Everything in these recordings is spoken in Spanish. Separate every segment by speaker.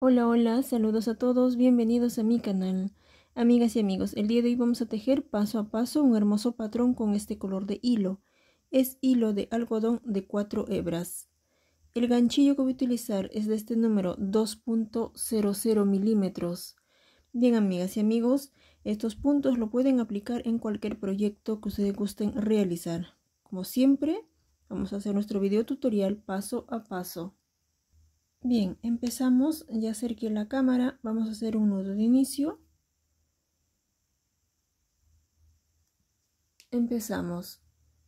Speaker 1: Hola, hola, saludos a todos, bienvenidos a mi canal. Amigas y amigos, el día de hoy vamos a tejer paso a paso un hermoso patrón con este color de hilo. Es hilo de algodón de 4 hebras. El ganchillo que voy a utilizar es de este número 2.00 milímetros. Bien, amigas y amigos, estos puntos lo pueden aplicar en cualquier proyecto que ustedes gusten realizar. Como siempre, vamos a hacer nuestro video tutorial paso a paso. Bien, empezamos, ya acerqué la cámara, vamos a hacer un nudo de inicio. Empezamos,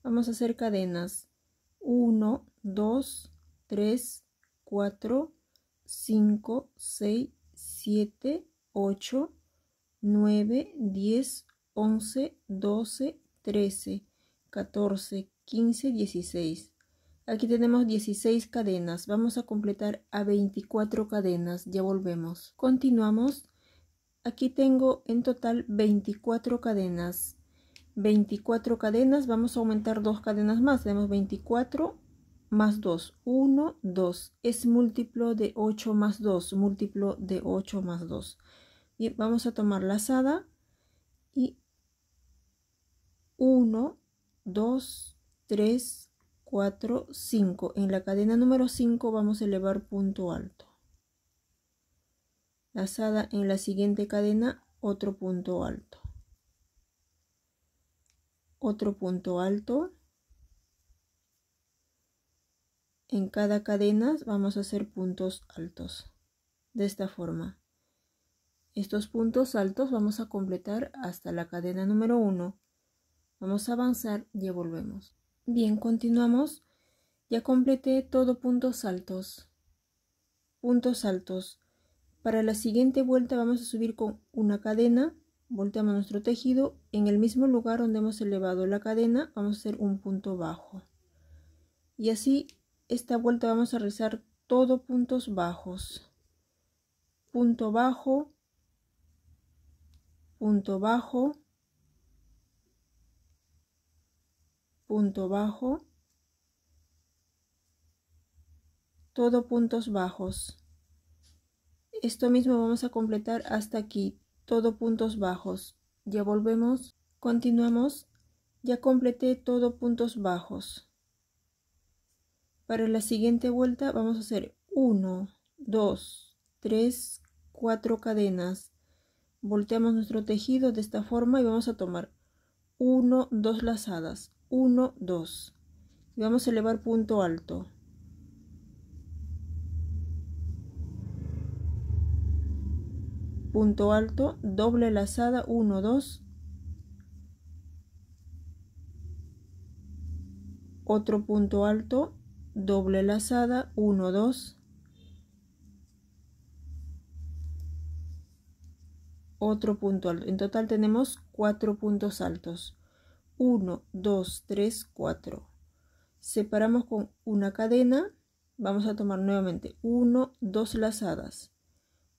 Speaker 1: vamos a hacer cadenas 1, 2, 3, 4, 5, 6, 7, 8, 9, 10, 11, 12, 13, 14, 15, 16. Aquí tenemos 16 cadenas. Vamos a completar a 24 cadenas. Ya volvemos. Continuamos. Aquí tengo en total 24 cadenas. 24 cadenas. Vamos a aumentar dos cadenas más. Tenemos 24 más 2. 1, 2. Es múltiplo de 8 más 2. Múltiplo de 8 más 2. Bien, vamos a tomar lazada. Y 1, 2, 3, 4, 5. En la cadena número 5 vamos a elevar punto alto. Lazada en la siguiente cadena, otro punto alto. Otro punto alto. En cada cadena vamos a hacer puntos altos. De esta forma. Estos puntos altos vamos a completar hasta la cadena número 1. Vamos a avanzar y volvemos. Bien, continuamos. Ya completé todo puntos altos Puntos altos. Para la siguiente vuelta vamos a subir con una cadena, volteamos nuestro tejido, en el mismo lugar donde hemos elevado la cadena vamos a hacer un punto bajo. Y así esta vuelta vamos a realizar todo puntos bajos. Punto bajo, punto bajo, punto bajo, todo puntos bajos. Esto mismo vamos a completar hasta aquí, todo puntos bajos. Ya volvemos, continuamos, ya completé todo puntos bajos. Para la siguiente vuelta vamos a hacer 1, 2, 3, 4 cadenas. Volteamos nuestro tejido de esta forma y vamos a tomar 1, 2 lazadas. 1, 2. Y vamos a elevar punto alto. Punto alto, doble lazada, 1, 2. Otro punto alto, doble lazada, 1, 2. Otro punto alto. En total tenemos cuatro puntos altos. 1, 2, 3, 4. Separamos con una cadena. Vamos a tomar nuevamente 1, 2 lazadas.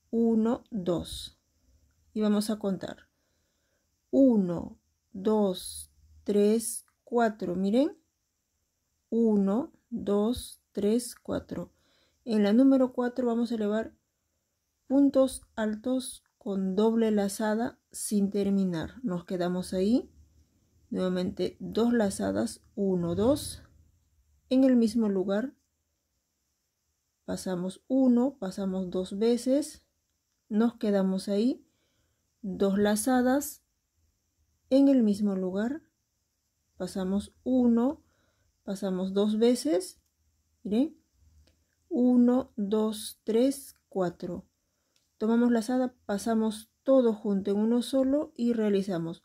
Speaker 1: 1, 2. Y vamos a contar. 1, 2, 3, 4. Miren. 1, 2, 3, 4. En la número 4 vamos a elevar puntos altos con doble lazada sin terminar. Nos quedamos ahí nuevamente dos lazadas 1 2 en el mismo lugar pasamos 1 pasamos dos veces nos quedamos ahí dos lazadas en el mismo lugar pasamos 1 pasamos dos veces miren 1 2 3 4 tomamos lazada pasamos todo junto en uno solo y realizamos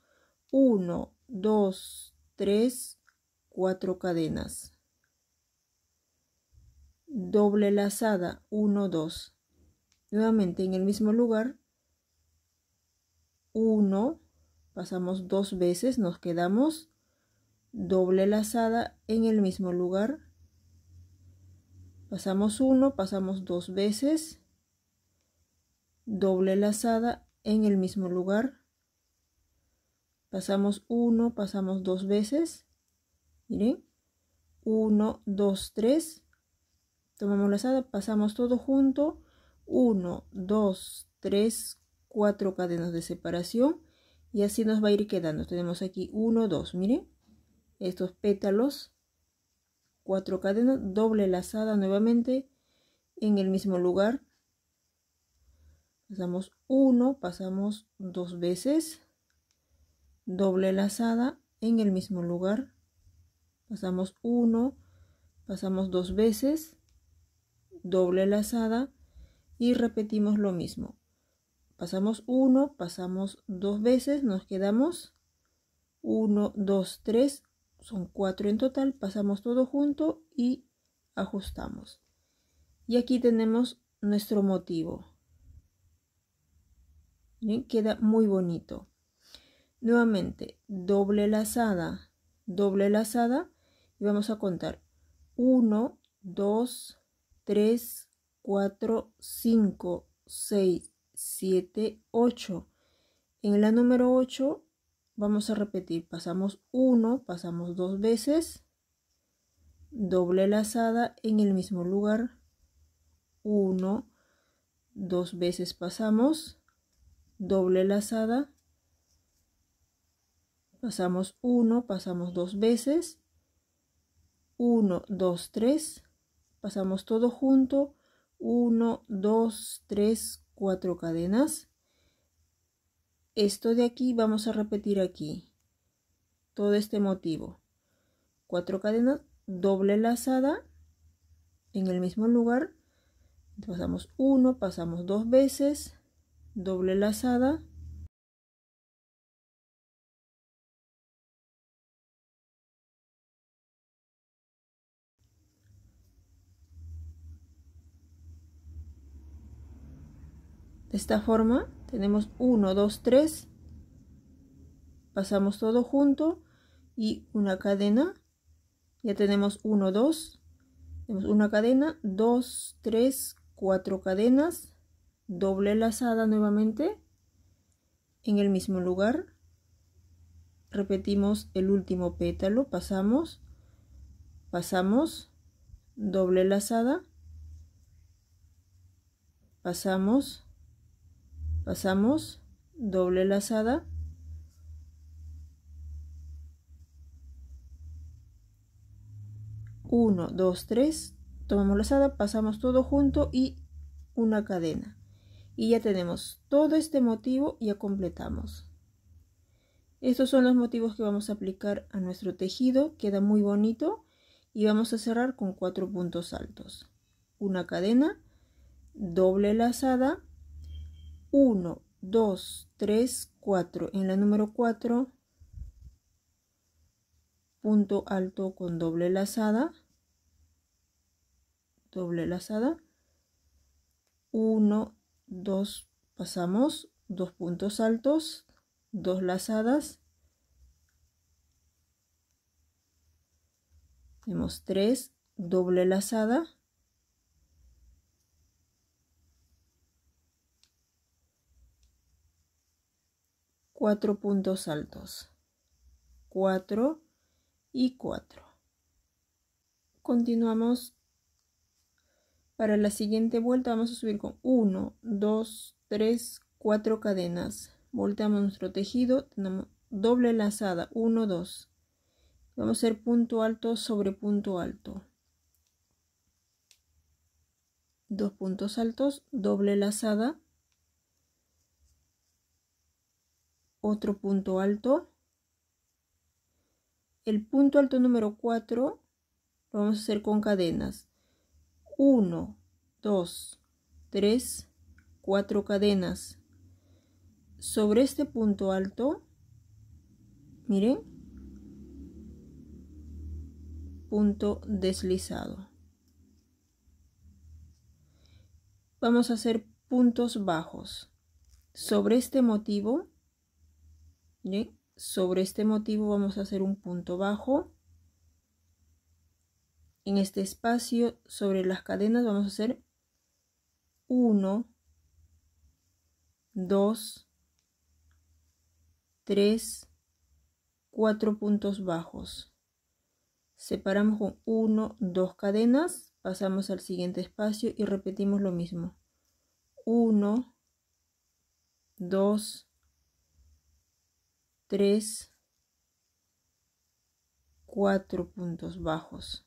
Speaker 1: 1 2, 3, 4 cadenas. Doble lazada, 1, 2. Nuevamente en el mismo lugar, 1, pasamos dos veces, nos quedamos doble lazada en el mismo lugar. Pasamos 1, pasamos dos veces, doble lazada en el mismo lugar pasamos uno pasamos dos veces, miren, uno dos tres tomamos la lazada, pasamos todo junto, uno dos tres cuatro cadenas de separación y así nos va a ir quedando. Tenemos aquí uno dos miren, estos pétalos, cuatro cadenas, doble lazada nuevamente en el mismo lugar. Pasamos uno pasamos dos veces, doble lazada en el mismo lugar pasamos uno pasamos dos veces doble lazada y repetimos lo mismo pasamos uno pasamos dos veces nos quedamos uno dos tres son cuatro en total pasamos todo junto y ajustamos y aquí tenemos nuestro motivo queda muy bonito Nuevamente, doble lazada, doble lazada y vamos a contar 1, 2, 3, 4, 5, 6, 7, 8. En la número 8 vamos a repetir, pasamos 1, pasamos dos veces, doble lazada en el mismo lugar, 1, dos veces pasamos, doble lazada pasamos 1, pasamos dos veces, 1, 2, 3, pasamos todo junto, 1, 2, 3, 4 cadenas. Esto de aquí vamos a repetir aquí, todo este motivo. 4 cadenas, doble lazada en el mismo lugar, pasamos 1, pasamos dos veces, doble lazada, De esta forma tenemos 1, 2, 3. Pasamos todo junto y una cadena. Ya tenemos 1, 2. Tenemos una cadena, 2, 3, 4 cadenas. Doble lazada nuevamente en el mismo lugar. Repetimos el último pétalo, pasamos, pasamos, doble lazada, pasamos, pasamos doble lazada Uno, dos, tres, tomamos lazada, pasamos todo junto y una cadena. Y ya tenemos todo este motivo, ya completamos. Estos son los motivos que vamos a aplicar a nuestro tejido, queda muy bonito y vamos a cerrar con cuatro puntos altos. Una cadena, doble lazada, 1, 2, 3, 4. En la número 4, punto alto con doble lazada, doble lazada, 1, 2, pasamos, dos puntos altos, dos lazadas, tenemos 3, doble lazada, cuatro puntos altos. 4 y 4. Continuamos. Para la siguiente vuelta vamos a subir con 1, 2, 3, 4 cadenas. Volteamos nuestro tejido, tenemos doble lazada, 1, 2. Vamos a hacer punto alto sobre punto alto. Dos puntos altos, doble lazada, otro punto alto. El punto alto número 4 lo vamos a hacer con cadenas. 1, 2, 3, 4 cadenas. Sobre este punto alto, miren, punto deslizado. Vamos a hacer puntos bajos. Sobre este motivo ¿Sí? Sobre este motivo vamos a hacer un punto bajo. En este espacio sobre las cadenas vamos a hacer 1, 2, 3, 4 puntos bajos. Separamos con 1, 2 cadenas, pasamos al siguiente espacio y repetimos lo mismo. 1, 2, 3, 4 puntos bajos.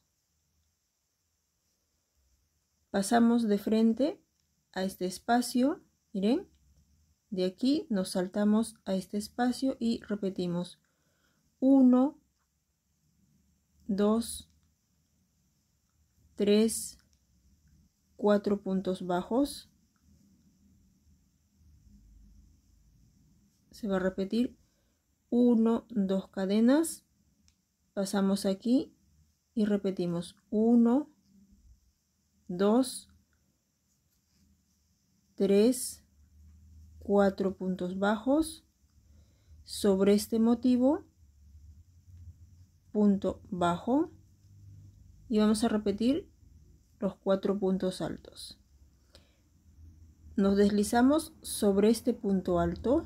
Speaker 1: Pasamos de frente a este espacio, miren, de aquí nos saltamos a este espacio y repetimos 1, 2, 3, 4 puntos bajos. Se va a repetir 1, 2 cadenas, pasamos aquí y repetimos 1, 2, 3, 4 puntos bajos, sobre este motivo, punto bajo y vamos a repetir los cuatro puntos altos. Nos deslizamos sobre este punto alto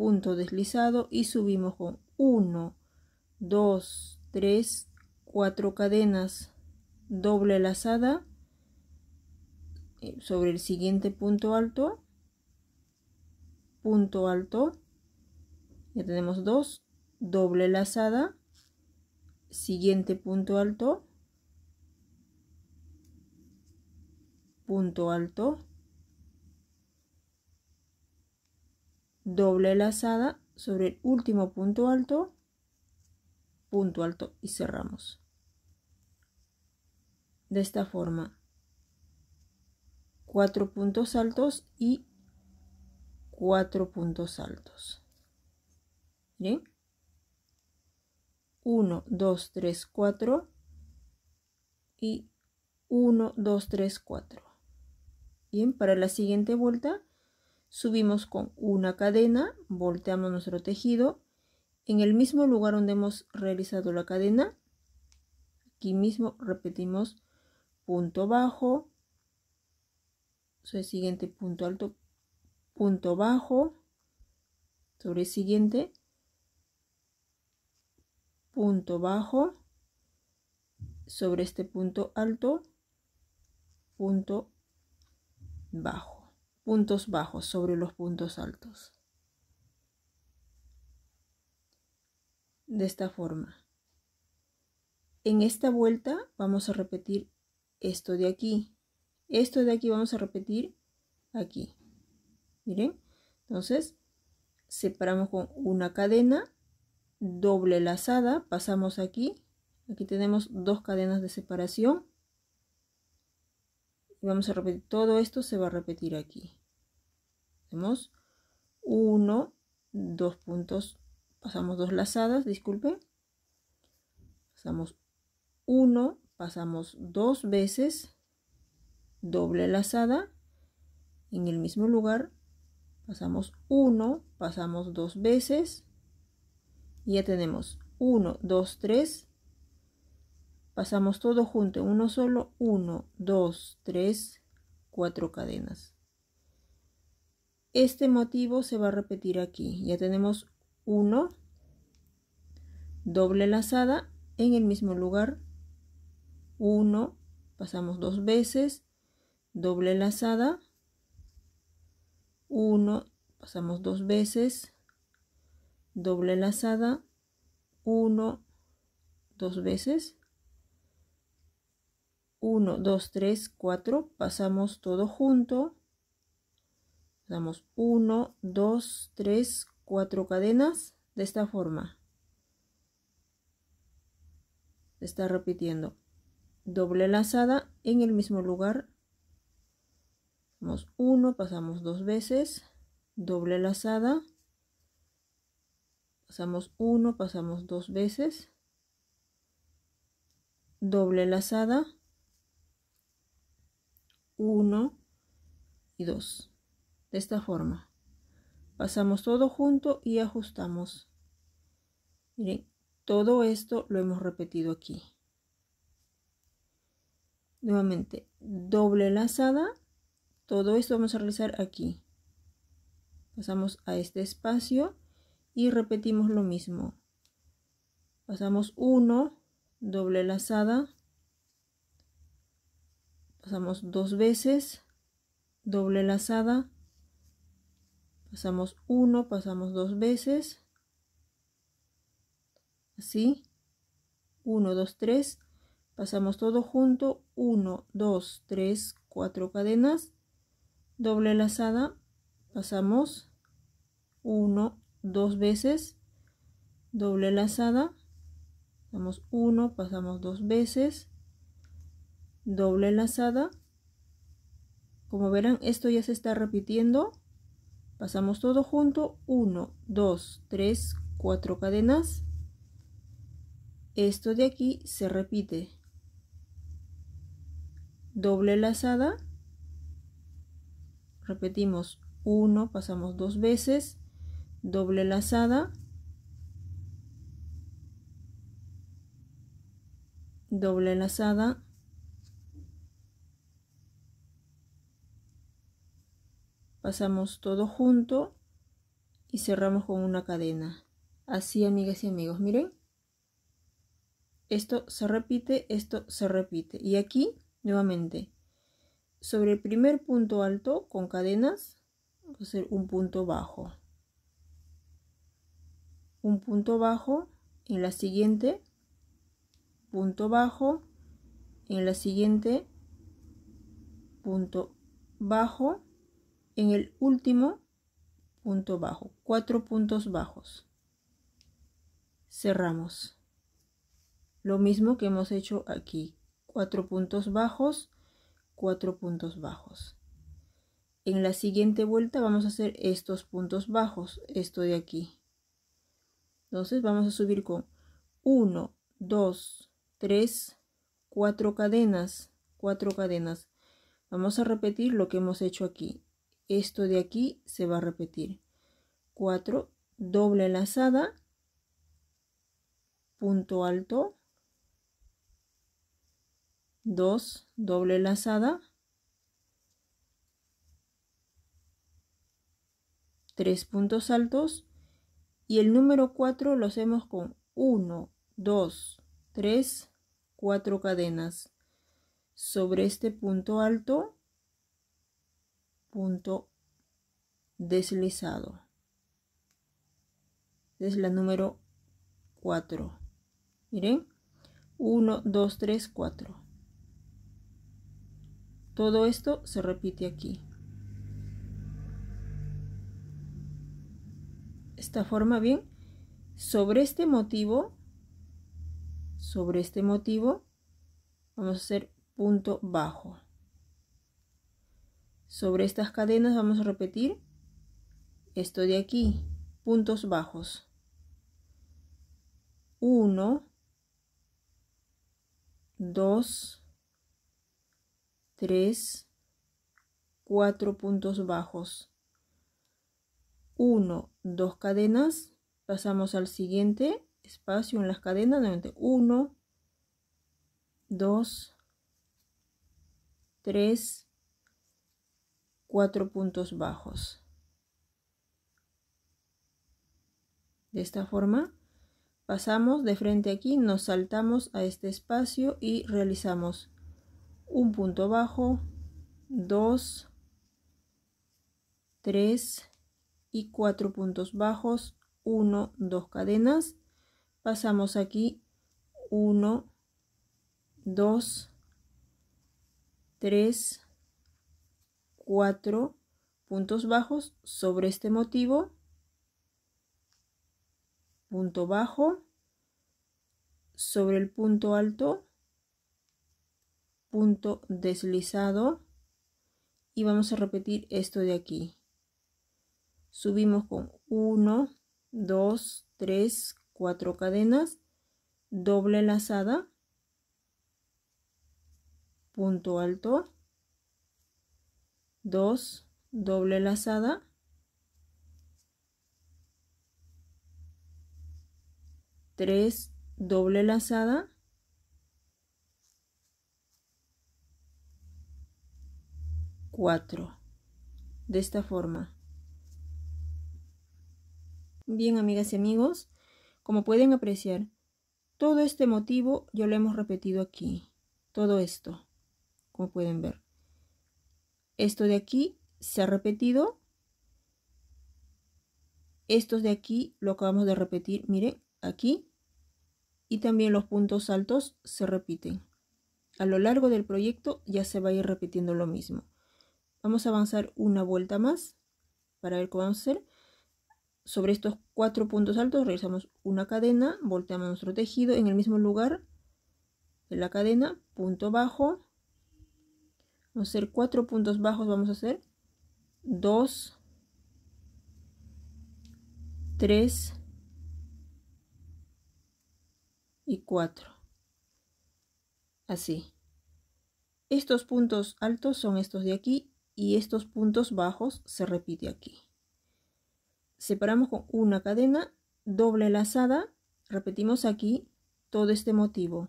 Speaker 1: punto deslizado y subimos con 1, 2, 3, 4 cadenas doble lazada eh, sobre el siguiente punto alto, punto alto, ya tenemos 2, doble lazada, siguiente punto alto, punto alto, doble lazada sobre el último punto alto, punto alto y cerramos. De esta forma, cuatro puntos altos y cuatro puntos altos. ¿Bien? 1, 2, 3, 4 y 1, 2, 3, 4. Bien, para la siguiente vuelta subimos con una cadena, volteamos nuestro tejido en el mismo lugar donde hemos realizado la cadena, aquí mismo repetimos punto bajo, sobre siguiente punto alto, punto bajo, sobre el siguiente, punto bajo, sobre este punto alto, punto bajo puntos bajos sobre los puntos altos. De esta forma. En esta vuelta vamos a repetir esto de aquí. Esto de aquí vamos a repetir aquí. Miren. Entonces, separamos con una cadena, doble lazada, pasamos aquí. Aquí tenemos dos cadenas de separación. Y vamos a repetir, todo esto se va a repetir aquí. Hacemos 1, 2 puntos, pasamos dos lazadas, disculpen. Pasamos 1, pasamos dos veces, doble lazada, en el mismo lugar, pasamos 1, pasamos dos veces, y ya tenemos 1, 2, 3, pasamos todo junto en uno solo, 1, 2, 3, 4 cadenas. Este motivo se va a repetir aquí. Ya tenemos uno doble lazada en el mismo lugar. 1, pasamos dos veces, doble lazada. 1, pasamos dos veces, doble lazada. 1, dos veces. 1, 2, 3, 4, pasamos todo junto damos 1, 2, 3, 4 cadenas de esta forma. Está repitiendo doble lazada en el mismo lugar. Damos 1, pasamos dos veces, doble lazada, pasamos 1, pasamos dos veces, doble lazada, 1 y 2 de esta forma. Pasamos todo junto y ajustamos. Miren, todo esto lo hemos repetido aquí. Nuevamente, doble lazada. Todo esto vamos a realizar aquí. Pasamos a este espacio y repetimos lo mismo. Pasamos uno doble lazada. Pasamos dos veces, doble lazada pasamos uno pasamos dos veces, así, 1, 2, 3, pasamos todo junto, 1, 2, 3, 4 cadenas, doble lazada, pasamos 1, dos veces, doble lazada, pasamos 1, pasamos dos veces, doble lazada, como verán esto ya se está repitiendo pasamos todo junto 1 2 3 4 cadenas esto de aquí se repite doble lazada repetimos 1 pasamos dos veces doble lazada doble lazada pasamos todo junto y cerramos con una cadena. Así, amigas y amigos, miren. Esto se repite, esto se repite. Y aquí, nuevamente, sobre el primer punto alto con cadenas, vamos a hacer un punto bajo. Un punto bajo en la siguiente, punto bajo en la siguiente, punto bajo en el último punto bajo, cuatro puntos bajos. Cerramos. Lo mismo que hemos hecho aquí, cuatro puntos bajos, cuatro puntos bajos. En la siguiente vuelta vamos a hacer estos puntos bajos, esto de aquí. Entonces vamos a subir con 1, 2, 3, 4 cadenas, cuatro cadenas. Vamos a repetir lo que hemos hecho aquí. Esto de aquí se va a repetir. 4, doble lazada, punto alto, 2, doble lazada, 3 puntos altos y el número 4 lo hacemos con 1, 2, 3, 4 cadenas. Sobre este punto alto, punto deslizado. Es la número 4. Miren. 1, 2, 3, 4. Todo esto se repite aquí. Esta forma, bien. Sobre este motivo, sobre este motivo, vamos a hacer punto bajo. Sobre estas cadenas vamos a repetir esto de aquí, puntos bajos. 1, 2, 3, 4 puntos bajos. 1, 2 cadenas, pasamos al siguiente espacio en las cadenas, 1, 2, 3, 4 puntos bajos. De esta forma, pasamos de frente aquí, nos saltamos a este espacio y realizamos un punto bajo, 2, 3 y 4 puntos bajos, 1, 2 cadenas, pasamos aquí 1, 2, 3, 4 puntos bajos sobre este motivo punto bajo, sobre el punto alto, punto deslizado y vamos a repetir esto de aquí. Subimos con 1, 2, 3, 4 cadenas, doble lazada, punto alto, 2, doble lazada, 3 doble lazada 4 de esta forma bien amigas y amigos como pueden apreciar todo este motivo yo lo hemos repetido aquí todo esto como pueden ver esto de aquí se ha repetido estos de aquí lo acabamos de repetir miren aquí y también los puntos altos se repiten. A lo largo del proyecto ya se va a ir repitiendo lo mismo. Vamos a avanzar una vuelta más para ver cómo hacer. Sobre estos cuatro puntos altos realizamos una cadena, volteamos nuestro tejido en el mismo lugar de la cadena, punto bajo. Vamos a hacer cuatro puntos bajos, vamos a hacer dos tres y 4. Así. Estos puntos altos son estos de aquí y estos puntos bajos se repite aquí. Separamos con una cadena, doble lazada, repetimos aquí todo este motivo.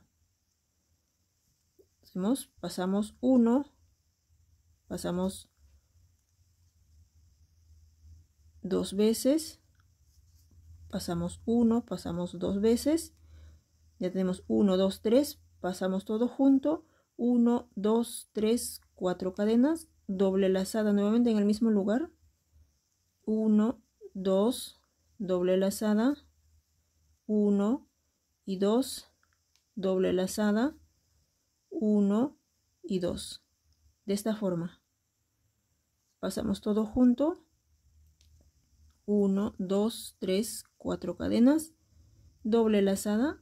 Speaker 1: Hacemos, pasamos 1, pasamos dos veces, pasamos uno pasamos dos veces ya tenemos 1, 2, 3, pasamos todo junto. 1, 2, 3, 4 cadenas, doble lazada nuevamente en el mismo lugar. 1, 2, doble lazada, 1 y 2, doble lazada, 1 y 2. De esta forma. Pasamos todo junto. 1, 2, 3, 4 cadenas, doble lazada,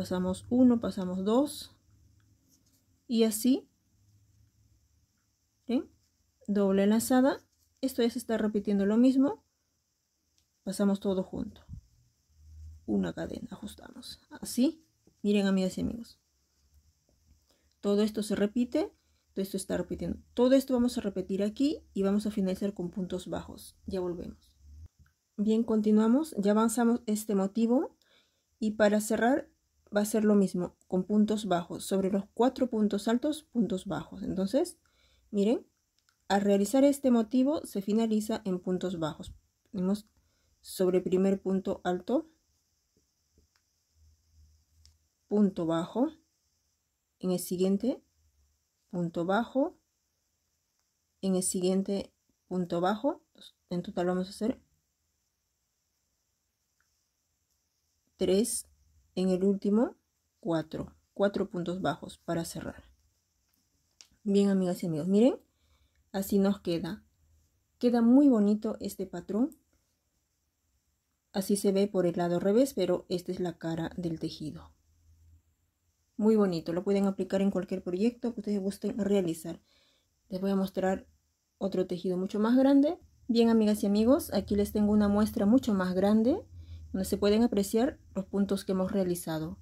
Speaker 1: pasamos uno pasamos 2 y así. Doble lazada. Esto ya se está repitiendo lo mismo. Pasamos todo junto. Una cadena, ajustamos. Así. Miren, amigas y amigos. Todo esto se repite. Todo esto está repitiendo. Todo esto vamos a repetir aquí y vamos a finalizar con puntos bajos. Ya volvemos. Bien, continuamos. Ya avanzamos este motivo. Y para cerrar va a ser lo mismo, con puntos bajos. Sobre los cuatro puntos altos, puntos bajos. Entonces, miren, al realizar este motivo se finaliza en puntos bajos. Tenemos sobre primer punto alto, punto bajo, en el siguiente punto bajo, en el siguiente punto bajo, en total vamos a hacer 3 en el último cuatro cuatro puntos bajos para cerrar. Bien, amigas y amigos, miren, así nos queda. Queda muy bonito este patrón. Así se ve por el lado revés, pero esta es la cara del tejido. Muy bonito, lo pueden aplicar en cualquier proyecto que ustedes gusten realizar. Les voy a mostrar otro tejido mucho más grande. Bien, amigas y amigos, aquí les tengo una muestra mucho más grande donde se pueden apreciar los puntos que hemos realizado.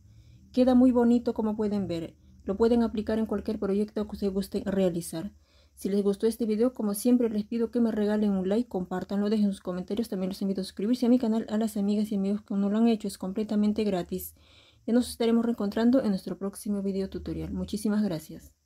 Speaker 1: Queda muy bonito como pueden ver. Lo pueden aplicar en cualquier proyecto que ustedes gusten realizar. Si les gustó este video, como siempre les pido que me regalen un like, compartanlo dejen sus comentarios, también los invito a suscribirse a mi canal, a las amigas y amigos que no lo han hecho, es completamente gratis. Ya nos estaremos reencontrando en nuestro próximo video tutorial. Muchísimas gracias.